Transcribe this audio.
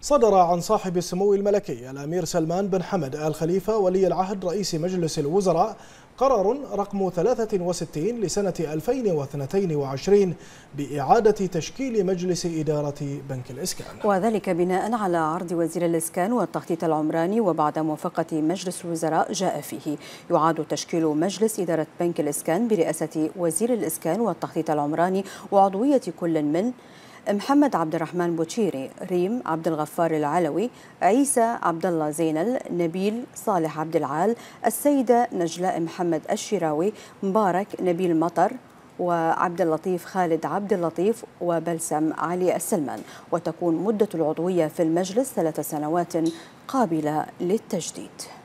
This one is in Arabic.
صدر عن صاحب السمو الملكي الأمير سلمان بن حمد آل خليفة ولي العهد رئيس مجلس الوزراء قرار رقم 63 لسنة 2022 بإعادة تشكيل مجلس إدارة بنك الإسكان وذلك بناء على عرض وزير الإسكان والتخطيط العمراني وبعد موافقة مجلس الوزراء جاء فيه يعاد تشكيل مجلس إدارة بنك الإسكان برئاسة وزير الإسكان والتخطيط العمراني وعضوية كل من محمد عبد الرحمن بوتشيري ريم عبد الغفار العلوي عيسى عبد الله زينل نبيل صالح عبد العال السيدة نجلاء محمد الشراوي مبارك نبيل مطر وعبد اللطيف خالد عبد اللطيف وبلسم علي السلمان وتكون مدة العضوية في المجلس ثلاث سنوات قابلة للتجديد